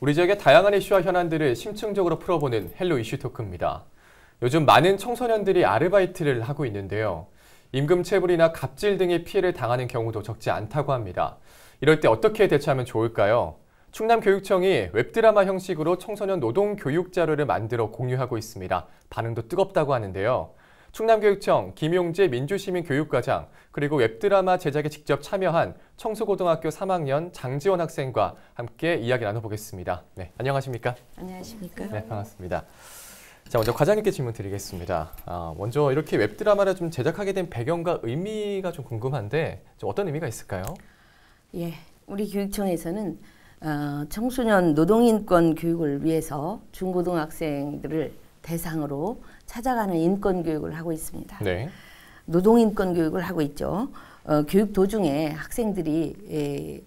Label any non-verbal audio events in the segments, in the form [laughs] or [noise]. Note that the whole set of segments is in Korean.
우리 지역의 다양한 이슈와 현안들을 심층적으로 풀어보는 헬로 이슈 토크입니다. 요즘 많은 청소년들이 아르바이트를 하고 있는데요. 임금 체불이나 갑질 등의 피해를 당하는 경우도 적지 않다고 합니다. 이럴 때 어떻게 대처하면 좋을까요? 충남교육청이 웹드라마 형식으로 청소년 노동 교육 자료를 만들어 공유하고 있습니다. 반응도 뜨겁다고 하는데요. 충남교육청, 김용재 민주시민교육과장, 그리고 웹드라마 제작에 직접 참여한 청소고등학교 3학년 장지원 학생과 함께 이야기 나눠보겠습니다. 네, 안녕하십니까? 안녕하십니까? 네, 반갑습니다. 자, 먼저 과장님께 질문 드리겠습니다. 아, 먼저 이렇게 웹드라마를 좀 제작하게 된 배경과 의미가 좀 궁금한데 좀 어떤 의미가 있을까요? 예, 우리 교육청에서는 어, 청소년 노동인권 교육을 위해서 중고등학생들을 대상으로 찾아가는 인권 교육을 하고 있습니다. 네. 노동 인권 교육을 하고 있죠. 어, 교육 도중에 학생들이 에, 예,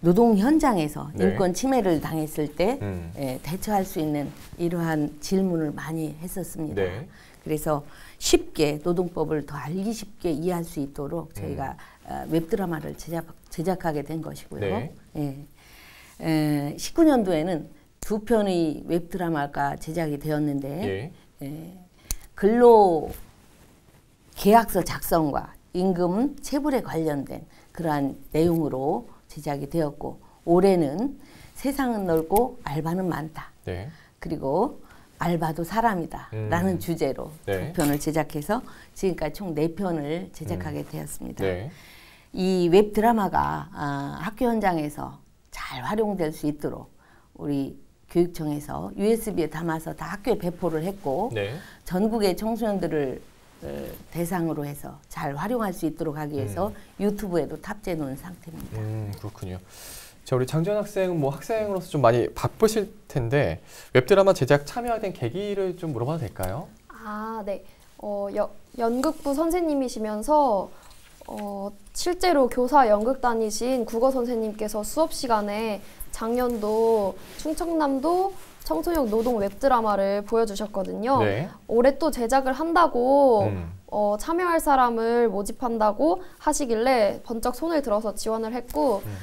노동 현장에서 네. 인권 침해를 당했을 때 음. 에, 예, 대처할 수 있는 이러한 질문을 많이 했었습니다. 네. 그래서 쉽게 노동법을 더 알기 쉽게 이해할 수 있도록 음. 저희가 음. 웹드라마를 제작, 제작하게 된 것이고요. 네. 예. 에, 19년도에는 두 편의 웹드라마가 제작이 되었는데 예. 예. 근로 계약서 작성과 임금 체불에 관련된 그러한 내용으로 제작이 되었고 올해는 세상은 넓고 알바는 많다. 네. 그리고 알바도 사람이다. 음. 라는 주제로 네. 두 편을 제작해서 지금까지 총 네 편을 제작하게 음. 되었습니다. 네. 이 웹드라마가 아, 학교 현장에서 잘 활용될 수 있도록 우리 교육청에서 USB에 담아서 다 학교에 배포를 했고 네. 전국의 청소년들을 어, 대상으로 해서 잘 활용할 수 있도록 하기 위해서 음. 유튜브에도 탑재해 놓은 상태입니다. 음, 그렇군요. 자, 우리 장전 학생 뭐 학생으로서 좀 많이 바쁘실 텐데 웹드라마 제작 참여된 계기를 좀 물어봐도 될까요? 아, 네. 어, 여, 연극부 선생님이시면서 어, 실제로 교사 연극 다니신 국어 선생님께서 수업 시간에 작년도 충청남도 청소년 노동 웹드라마를 보여주셨거든요. 네. 올해 또 제작을 한다고 음. 어, 참여할 사람을 모집한다고 하시길래 번쩍 손을 들어서 지원을 했고 음.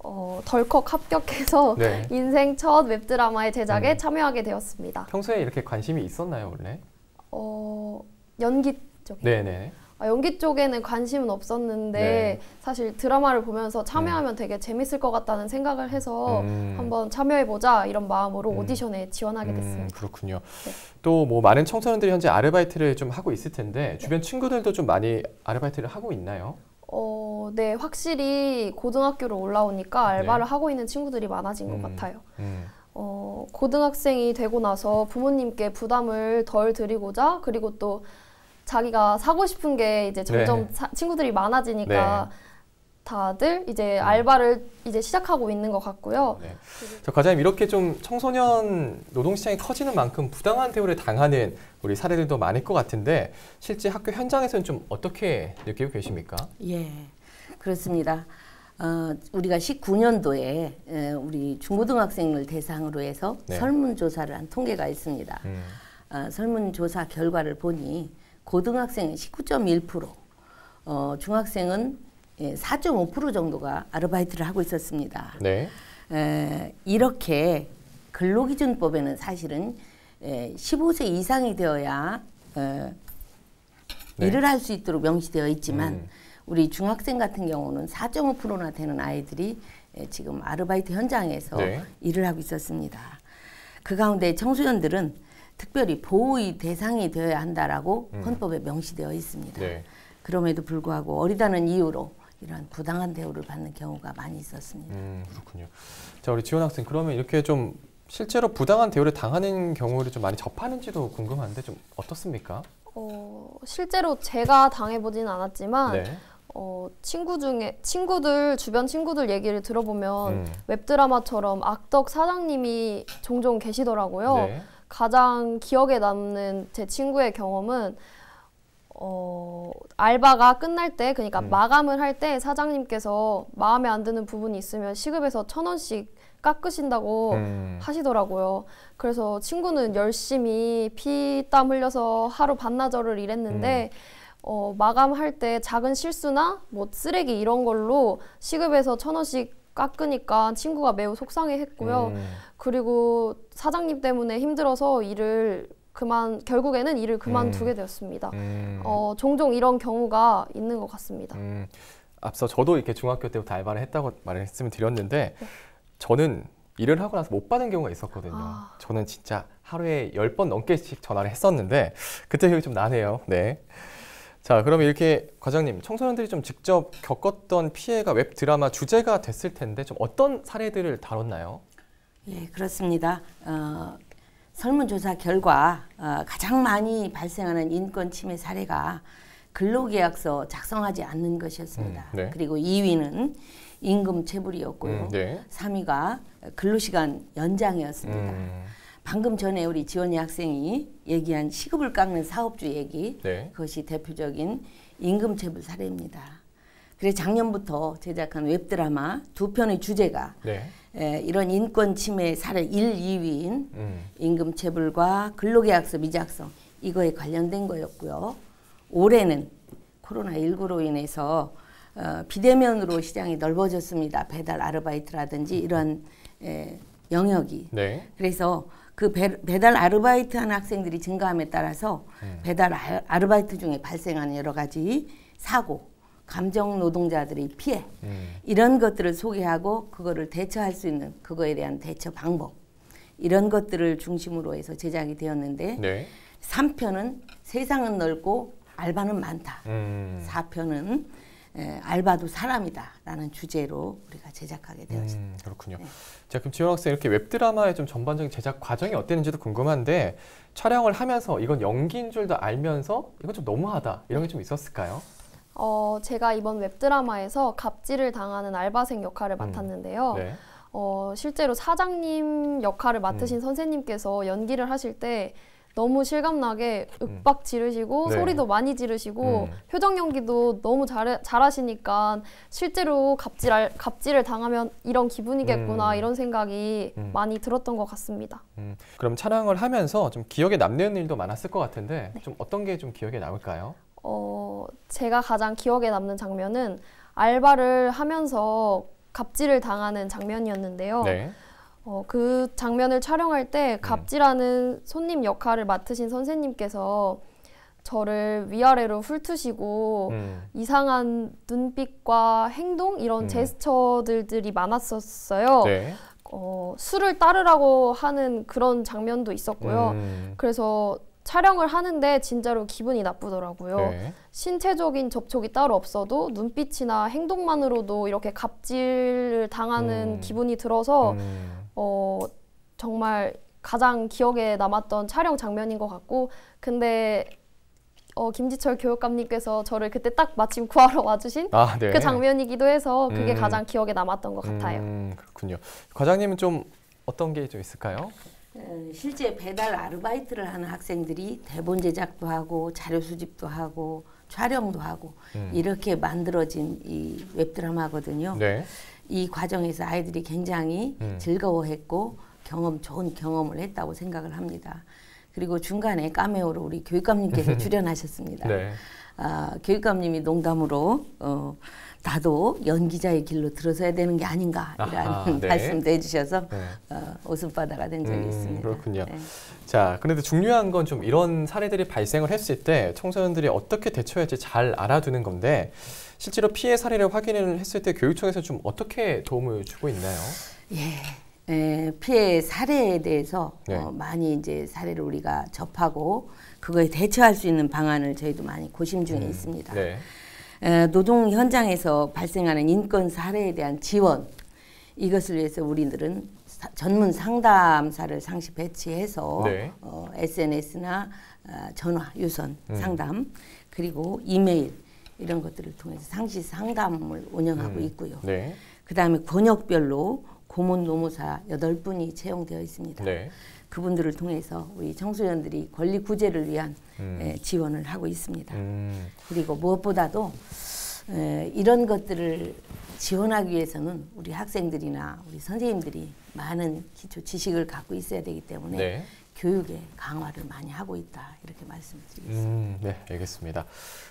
어, 덜컥 합격해서 [laughs] 네. [laughs] 인생 첫 웹드라마의 제작에 음. 참여하게 되었습니다. 평소에 이렇게 관심이 있었나요, 원래? 어, 연기 쪽에. 네네. 네. 아, 연기 쪽에는 관심은 없었는데 네. 사실 드라마를 보면서 참여하면 음. 되게 재밌을 것 같다는 생각을 해서 음. 한번 참여해보자 이런 마음으로 음. 오디션에 지원하게 음, 됐습니다. 그렇군요. 네. 또뭐 많은 청소년들이 현재 아르바이트를 좀 하고 있을 텐데 주변 친구들도 좀 많이 아르바이트를 하고 있나요? 어, 네, 확실히 고등학교로 올라오니까 네. 알바를 하고 있는 친구들이 많아진 것 음, 같아요. 음. 어, 고등학생이 되고 나서 부모님께 부담을 덜 드리고자 그리고 또 자기가 사고 싶은 게 이제 네. 점점 사, 친구들이 많아지니까 네. 다들 이제 음. 알바를 이제 시작하고 있는 것 같고요. 네. 저 과장님 이렇게 좀 청소년 노동 시장이 커지는 만큼 부당한 대우를 당하는 우리 사례들도 많을 것 같은데 실제 학교 현장에서는 좀 어떻게 느끼고 계십니까? 예, 그렇습니다. 어, 우리가 19년도에 에, 우리 중고등학생을 대상으로 해서 네. 설문조사를 한 통계가 있습니다. 음. 어, 설문조사 결과를 보니 고등학생은 19.1%, 어, 중학생은 4.5% 예, 정도가 아르바이트를 하고 있었습니다. 네. 에, 이렇게 근로기준법에는 사실은 에, 예, 15세 이상이 되어야 에, 어, 네. 일을 할 수 있도록 명시되어 있지만 음. 우리 중학생 같은 경우는 4.5%나 되는 아이들이 에, 예, 지금 아르바이트 현장에서 네. 일을 하고 있었습니다. 그 가운데 청소년들은 특별히 보호의 대상이 되어야 한다라고 음. 헌법에 명시되어 있습니다. 네. 그럼에도 불구하고 어리다는 이유로 이런 부당한 대우를 받는 경우가 많이 있었습니다. 음, 그렇군요. 자 우리 지원 학생 그러면 이렇게 좀 실제로 부당한 대우를 당하는 경우를 좀 많이 접하는지도 궁금한데 좀 어떻습니까? 어, 실제로 제가 당해보진 않았지만 네. 어, 친구 중에 친구들 주변 친구들 얘기를 들어보면 음. 웹드라마처럼 악덕 사장님이 종종 계시더라고요. 네. 가장 기억에 남는 제 친구의 경험은 어, 알바가 끝날 때, 그러니까 음. 마감을 할 때 사장님께서 마음에 안 드는 부분이 있으면 시급에서 천 원씩 깎으신다고 음. 하시더라고요. 그래서 친구는 열심히 피땀 흘려서 하루 반나절을 일했는데 음. 어, 마감할 때 작은 실수나 뭐 쓰레기 이런 걸로 시급에서 천 원씩 깎으니까 친구가 매우 속상해했고요. 음. 그리고 사장님 때문에 힘들어서 일을 그만 결국에는 일을 그만두게 음. 되었습니다. 음. 어, 종종 이런 경우가 있는 것 같습니다. 음. 앞서 저도 이렇게 중학교 때부터 알바를 했다고 말씀을 드렸는데 네. 저는 일을 하고 나서 못 받은 경우가 있었거든요. 아. 저는 진짜 하루에 열 번 넘게씩 전화를 했었는데 그때 기억이 좀 나네요. 네. 자, 그럼 이렇게 과장님, 청소년들이 좀 직접 겪었던 피해가 웹 드라마 주제가 됐을 텐데 좀 어떤 사례들을 다뤘나요? 예, 그렇습니다. 어, 설문조사 결과 어, 가장 많이 발생하는 인권 침해 사례가 근로계약서 작성하지 않는 것이었습니다. 음, 네. 그리고 2위는 임금 체불이었고요. 음, 네. 3위가 근로시간 연장이었습니다. 음. 방금 전에 우리 지원이 학생이 얘기한 시급을 깎는 사업주 얘기 네. 그것이 대표적인 임금 체불 사례입니다. 그래서 작년부터 제작한 웹드라마 두 편의 주제가 네. 에, 이런 인권 침해 사례 1, 2위인 음. 임금 체불과 근로계약서 미작성 이거에 관련된 거였고요. 올해는 코로나19로 인해서 어, 비대면으로 시장이 넓어졌습니다. 배달 아르바이트라든지 이런 에, 영역이. 네. 그래서 그 배, 배달 아르바이트하는 학생들이 증가함에 따라서 음. 배달 아, 르바이트 중에 발생하는 여러 가지 사고, 감정 노동자들의 피해 음. 이런 것들을 소개하고 그거를 대처할 수 있는 그거에 대한 대처 방법 이런 것들을 중심으로 해서 제작이 되었는데 네. 3편은 세상은 넓고 알바는 많다. 음. 4편은 예, 알바도 사람이다라는 주제로 우리가 제작하게 음, 되었습니다. 음, 그렇군요. 네. 자, 그럼 지원 학생 이렇게 웹 드라마의 좀 전반적인 제작 과정이 어땠는지도 궁금한데 촬영을 하면서 이건 연기인 줄도 알면서 이건 좀 너무하다 이런 게 좀 있었을까요? 어, 제가 이번 웹 드라마에서 갑질을 당하는 알바생 역할을 음, 맡았는데요. 음, 네. 어, 실제로 사장님 역할을 맡으신 음. 선생님께서 연기를 하실 때 너무 실감나게 윽박 지르시고 네. 소리도 많이 지르시고 음. 표정 연기도 너무 잘 잘하시니까 실제로 갑질 갑질을 당하면 이런 기분이겠구나 음. 이런 생각이 음. 많이 들었던 것 같습니다. 음. 그럼 촬영을 하면서 좀 기억에 남는 일도 많았을 것 같은데 네. 좀 어떤 게 좀 기억에 남을까요? 어 제가 가장 기억에 남는 장면은 알바를 하면서 갑질을 당하는 장면이었는데요. 네. 어, 그 장면을 촬영할 때갑질하는 네. 손님 역할을 맡으신 선생님께서 저를 위아래로 훑으시고 음. 이상한 눈빛과 행동 이런 음. 제스처들이 들 많았었어요. 네. 어, 술을 따르라고 하는 그런 장면도 있었고요. 음. 그래서 촬영을 하는데 진짜로 기분이 나쁘더라고요. 네. 신체적인 접촉이 따로 없어도 눈빛이나 행동만으로도 이렇게 갑질을 당하는 음. 기분이 들어서 음. 어, 정말 가장 기억에 남았던 촬영 장면인 것 같고 근데 어, 김지철 교육감님께서 저를 그때 딱 마침 구하러 와주신 아, 네. 그 장면이기도 해서 그게 음. 가장 기억에 남았던 것 같아요. 음, 그렇군요. 과장님은 좀 어떤 게좀 있을까요? 네, 실제 배달 아르바이트를 하는 학생들이 대본 제작도 하고 자료 수집도 하고 촬영도 하고 음. 이렇게 만들어진 이 웹드라마거든요. 네. 이 과정에서 아이들이 굉장히 음. 즐거워했고 경험 좋은 경험을 했다고 생각을 합니다. 그리고 중간에 까메오로 우리 교육감님께서 [laughs] 출연하셨습니다. 네. 아, 교육감님이 농담으로 어, 나도 연기자의 길로 들어서야 되는 게 아닌가라는 네. 말씀도 해주셔서 네. 어, 웃음바다가 된 적이 음, 있습니다. 그렇군요. 네. 자, 그런데 중요한 건 좀 이런 사례들이 발생을 했을 때 청소년들이 어떻게 대처할지 잘 알아두는 건데 실제로 피해 사례를 확인을 했을 때 교육청에서 좀 어떻게 도움을 주고 있나요? 예. 에, 피해 사례에 대해서 네. 어, 많이 이제 사례를 우리가 접하고 그거에 대처할 수 있는 방안을 저희도 많이 고심 중에 음, 있습니다. 네. 노동 현장에서 발생하는 인권 사례에 대한 지원 이것을 위해서 우리들은 사, 전문 상담사를 상시 배치해서 네. 어, SNS나 어, 전화 유선 음. 상담 그리고 이메일 이런 것들을 통해서 상시 상담을 운영하고 음. 있고요. 네. 그다음에 권역별로 고문 노무사 여 분이 채용되어 있습니다. 네. 그분들을 통해서 우리 청소년들이 권리 구제를 위한 음. 에, 예, 지원을 하고 있습니다. 음. 그리고 무엇보다도 에, 예, 이런 것들을 지원하기 위해서는 우리 학생들이나 우리 선생님들이 많은 기초 지식을 갖고 있어야 되기 때문에 네. 교육에 강화를 많이 하고 있다 이렇게 말씀드리겠습니다. 음, 네, 알겠습니다.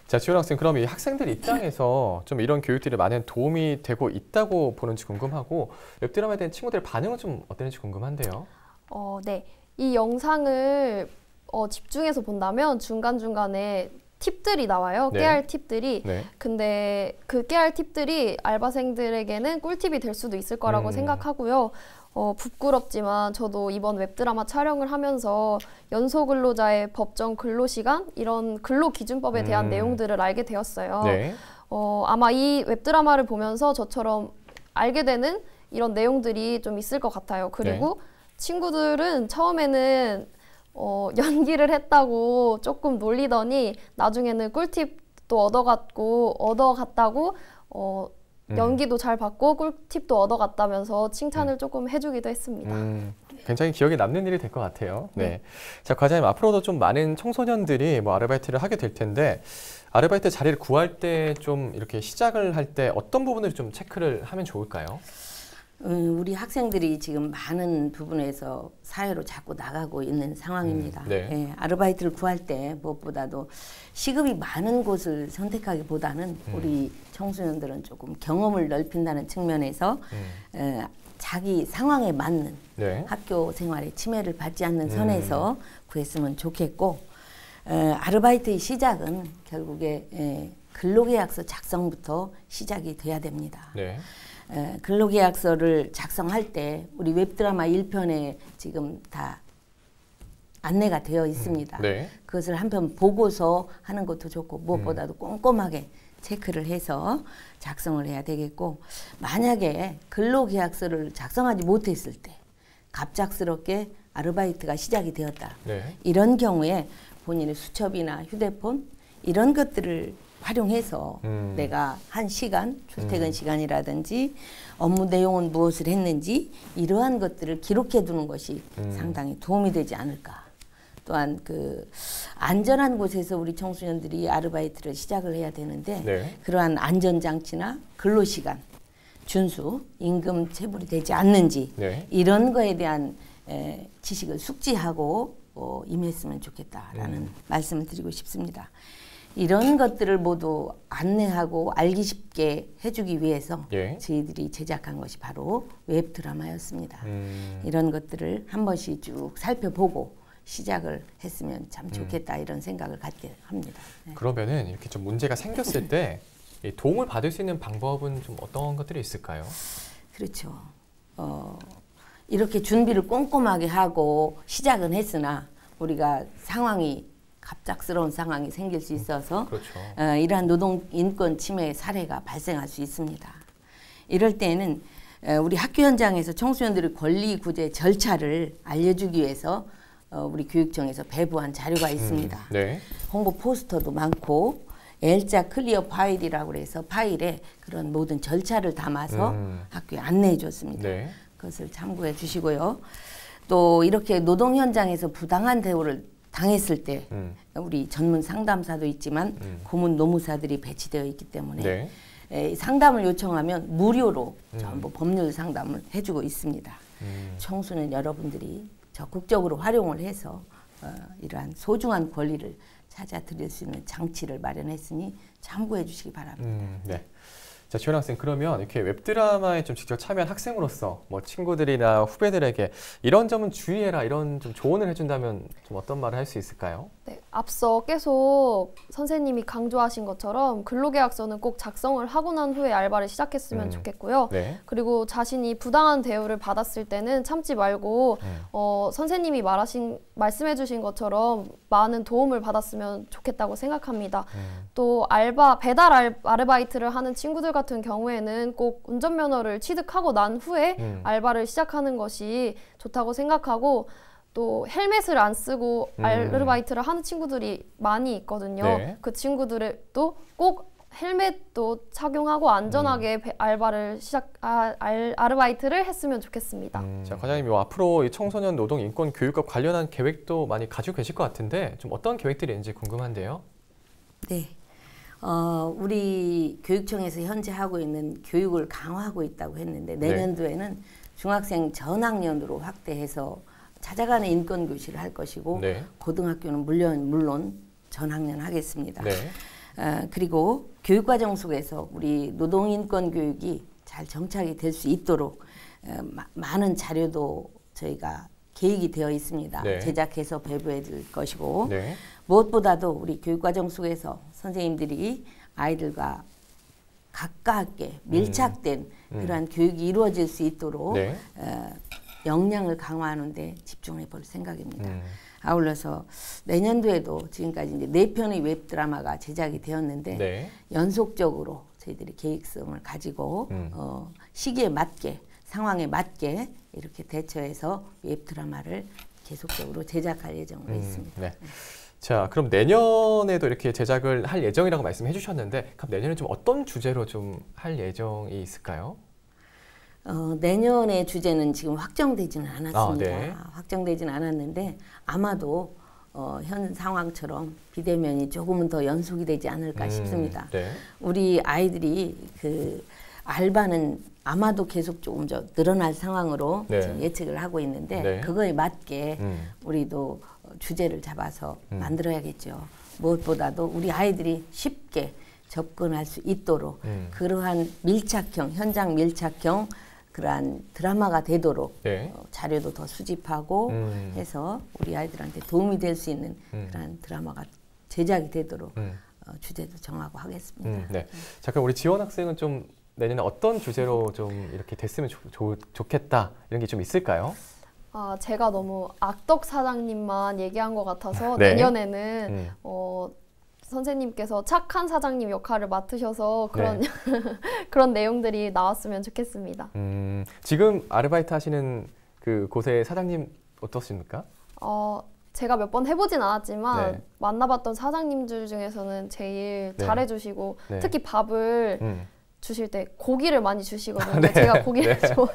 자, 지원 학생 그럼 이 학생들 입장에서 좀 이런 교육들이 많은 도움이 되고 있다고 보는지 궁금하고 웹드라마에 대한 친구들의 반응은 좀 어땠는지 궁금한데요. 어, 네. 이 영상을 어, 집중해서 본다면 중간중간에 팁들이 나와요. 네. 깨알 팁들이. 네. 근데 그 깨알 팁들이 알바생들에게는 꿀팁이 될 수도 있을 거라고 음. 생각하고요. 어, 부끄럽지만 저도 이번 웹드라마 촬영을 하면서 연속 근로자의 법정 근로 시간 이런 근로 기준법에 대한 음. 내용들을 알게 되었어요. 네. 어, 아마 이 웹드라마를 보면서 저처럼 알게 되는 이런 내용들이 좀 있을 것 같아요. 그리고 네. 친구들은 처음에는 어, [laughs] 연기를 했다고 조금 놀리더니 나중에는 꿀팁도 얻어갔고 얻어갔다고 어, 음. 연기도 잘 받고 꿀팁도 얻어갔다면서 칭찬을 음. 조금 해주기도 했습니다. 음, 굉장히 기억에 남는 일이 될 것 같아요. 네. 네. 자, 과장님 앞으로도 좀 많은 청소년들이 뭐 아르바이트를 하게 될 텐데 아르바이트 자리를 구할 때 좀 이렇게 시작을 할 때 어떤 부분을 좀 체크를 하면 좋을까요? 음, 우리 학생들이 지금 많은 부분에서 사회로 자꾸 나가고 있는 상황입니다. 음, 네. 예, 아르바이트를 구할 때 무엇보다도 시급이 많은 곳을 선택하기보다는 음. 우리 청소년들은 조금 경험을 넓힌다는 측면에서 음. 에, 자기 상황에 맞는 네. 학교 생활에 침해를 받지 않는 음. 선에서 구했으면 좋겠고 에, 아르바이트의 시작은 결국에 에, 근로계약서 작성부터 시작이 돼야 됩니다. 네. 예, 근로계약서를 작성할 때 우리 웹드라마 1편에 지금 다 안내가 되어 있습니다. 네. 그것을 한편 보고서 하는 것도 좋고 무엇보다도 음. 꼼꼼하게 체크를 해서 작성을 해야 되겠고 만약에 근로계약서를 작성하지 못했을 때 갑작스럽게 아르바이트가 시작이 되었다. 네. 이런 경우에 본인의 수첩이나 휴대폰 이런 것들을 활용해서 음. 내가 한 시간, 출퇴근 음. 시간이라든지 업무 내용은 무엇을 했는지 이러한 것들을 기록해 두는 것이 음. 상당히 도움이 되지 않을까. 또한 그 안전한 곳에서 우리 청소년들이 아르바이트를 시작을 해야 되는데 네. 그러한 안전 장치나 근로 시간, 준수, 임금 체불이 되지 않는지 네. 이런 거에 대한 에, 지식을 숙지하고 어, 임했으면 좋겠다라는 음. 말씀을 드리고 싶습니다. 이런 것들을 모두 안내하고 알기 쉽게 해주기 위해서 예. 저희들이 제작한 것이 바로 웹 드라마였습니다. 음. 이런 것들을 한 번씩 쭉 살펴보고 시작을 했으면 참 음. 좋겠다 음. 이런 생각을 갖게 합니다. 네. 그러면은 이렇게 좀 문제가 생겼을 때 도움을 받을 수 있는 방법은 좀 어떤 것들이 있을까요? 그렇죠. 어, 이렇게 준비를 꼼꼼하게 하고 시작은 했으나 우리가 상황이 갑작스러운 상황이 생길 수 있어서 그렇죠. 어, 이러한 노동 인권 침해 사례가 발생할 수 있습니다. 이럴 때는 어, 우리 학교 현장에서 청소년들의 권리 구제 절차를 알려주기 위해서 어, 우리 교육청에서 배부한 자료가 음, 있습니다. 음, 네. 홍보 포스터도 많고 L자 클리어 파일이라고 해서 파일에 그런 모든 절차를 담아서 음. 학교에 안내해 줬습니다. 네. 그것을 참고해 주시고요. 또 이렇게 노동 현장에서 부당한 대우를 당했을 때 음. 우리 전문 상담사도 있지만 음. 고문 노무사들이 배치되어 있기 때문에 네. 에, 상담을 요청하면 무료로 음. 전부 법률 상담을 해주고 있습니다. 음. 청수는 여러분들이 적극적으로 활용을 해서 어, 이러한 소중한 권리를 찾아드릴 수 있는 장치를 마련했으니 참고해 주시기 바랍니다. 음, 네. 자, 지원 학생 그러면 이렇게 웹드라마에 좀 직접 참여한 학생으로서 뭐 친구들이나 후배들에게 이런 점은 주의해라 이런 좀 조언을 해준다면 좀 어떤 말을 할 수 있을까요? 네, 앞서 계속 선생님이 강조하신 것처럼 근로계약서는 꼭 작성을 하고 난 후에 알바를 시작했으면 음. 좋겠고요. 네. 그리고 자신이 부당한 대우를 받았을 때는 참지 말고 음. 어, 선생님이 말하신 말씀해주신 것처럼 많은 도움을 받았으면 좋겠다고 생각합니다. 음. 또 알바 배달 알, 아르바이트를 하는 친구들 과 같은 경우에는 꼭 운전면허를 취득하고 난 후에 음. 알바를 시작하는 것이 좋다고 생각하고 또 헬멧을 안 쓰고 음. 아르바이트를 하는 친구들이 많이 있거든요. 네. 그 친구들도 꼭 헬멧도 착용하고 안전하게 음. 알바를 시작 아, 알, 아르바이트를 했으면 좋겠습니다. 음. 자 과장님 앞으로 청소년 노동 인권 교육과 관련한 계획도 많이 가지고 계실 것 같은데 좀 어떤 계획들이 있는지 궁금한데요. 네. 어, 우리 교육청에서 현재 하고 있는 교육을 강화하고 있다고 했는데 네. 내년도에는 네. 중학생 전학년으로 확대해서 찾아가는 인권 교실을 할 것이고 네. 고등학교는 물론 물론 전학년 하겠습니다. 네. 어, 그리고 교육 과정 속에서 우리 노동 인권 교육이 잘 정착이 될 수 있도록 어, 마, 많은 자료도 저희가 계획이 되어 있습니다. 네. 제작해서 배부해 드릴 것이고 네. 무엇보다도 우리 교육 과정 속에서 선생님들이 아이들과 가깝게 음. 밀착된 음. 그러한 교육이 이루어질 수 있도록 네. 어, 역량을 강화하는 데 집중해 볼 생각입니다. 음. 아울러서 내년도에도 지금까지 이제 네 편의 웹 드라마가 제작이 되었는데 네. 연속적으로 저희들이 계획성을 가지고 음. 어, 시기에 맞게 상황에 맞게 이렇게 대처해서 웹 드라마를 계속적으로 제작할 예정으로 음. 있습니다. 네. 네. 자, 그럼 내년에도 이렇게 제작을 할 예정이라고 말씀해 주셨는데 그럼 내년에 좀 어떤 주제로 좀 할 예정이 있을까요? 어, 내년의 주제는 지금 확정되지는 않았습니다. 아, 네. 확정되지는 않았는데 아마도 어, 현 상황처럼 비대면이 조금은 더 연속이 되지 않을까 음, 싶습니다. 네. 우리 아이들이 그 알바는 아마도 계속 조금 더 늘어날 상황으로 네. 예측을 하고 있는데 네. 그거에 맞게 음. 우리도 주제를 잡아서 음. 만들어야겠죠. 무엇보다도 우리 아이들이 쉽게 접근할 수 있도록 음. 그러한 밀착형 현장 밀착형 그러한 드라마가 되도록 네. 어, 자료도 더 수집하고 음. 해서 우리 아이들한테 도움이 될 수 있는 음. 그러한 드라마가 제작이 되도록 음. 어, 주제도 정하고 하겠습니다. 음, 네. 잠깐 우리 지원 학생은 좀 내년에 어떤 주제로 좀 이렇게 됐으면 좋, 좋, 좋겠다 이런 게 좀 있을까요? 아, 제가 너무 악덕 사장님만 얘기한 것 같아서 네. 내년에는 음. 어, 선생님께서 착한 사장님 역할을 맡으셔서 그런 네. [laughs] 그런 내용들이 나왔으면 좋겠습니다. 음, 지금 아르바이트 하시는 그 곳의 사장님 어떻습니까? 어, 제가 몇 번 해보진 않았지만 네. 만나봤던 사장님들 중에서는 제일 네. 잘해주시고 네. 특히 밥을 음. 주실 때 고기를 많이 주시거든요. 아, 네. 제가 [laughs] 고기를 네. [laughs] 좋아.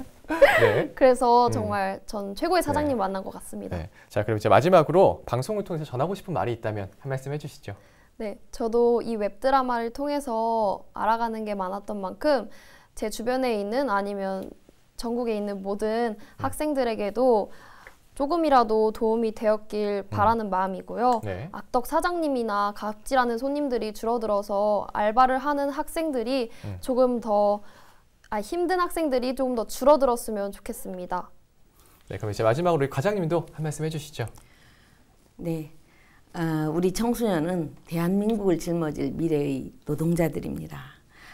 네. 그래서 음. 정말 음. 전 최고의 네. 사장님 네. 만난 것 같습니다. 네. 자, 그럼 이제 마지막으로 방송을 통해서 전하고 싶은 말이 있다면 한 말씀 해주시죠. 네, 저도 이 웹드라마를 통해서 알아가는 게 많았던 만큼 제 주변에 있는 아니면 전국에 있는 모든 음. 학생들에게도 조금이라도 도움이 되었길 음. 바라는 마음이고요. 네. 악덕 사장님이나 갑질하는 손님들이 줄어들어서 알바를 하는 학생들이 음. 조금 더 아, 힘든 학생들이 조금 더 줄어들었으면 좋겠습니다. 네, 그럼 이제 마지막으로 우리 과장님도 한 말씀 해주시죠. 네, 어, 우리 청소년은 대한민국을 짊어질 미래의 노동자들입니다.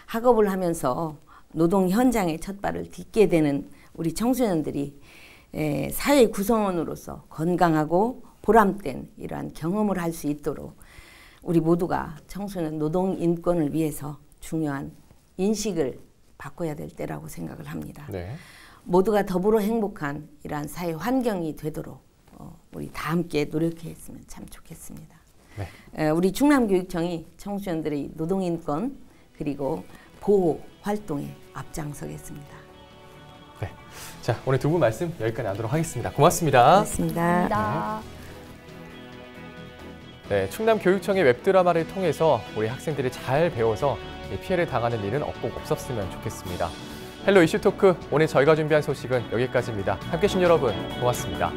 학업을 하면서 노동 현장의 첫발을 딛게 되는 우리 청소년들이 예, 사회 구성원으로서 건강하고 보람된 이러한 경험을 할 수 있도록 우리 모두가 청소년 노동 인권을 위해서 중요한 인식을 바꿔야 될 때라고 생각을 합니다. 네. 모두가 더불어 행복한 이러한 사회 환경이 되도록 어, 우리 다 함께 노력했으면 참 좋겠습니다. 네. 에, 우리 충남교육청이 청소년들의 노동인권 그리고 보호 활동에 앞장서겠습니다. 네. 자, 오늘 두 분 말씀 여기까지 나도록 하겠습니다. 고맙습니다. 고맙습니다. 네. 네, 충남 교육청의 웹드라마를 통해서 우리 학생들이 잘 배워서 피해를 당하는 일은 없고 없었으면 좋겠습니다. 헬로 이슈 토크 오늘 저희가 준비한 소식은 여기까지입니다. 함께 해주신 여러분 고맙습니다.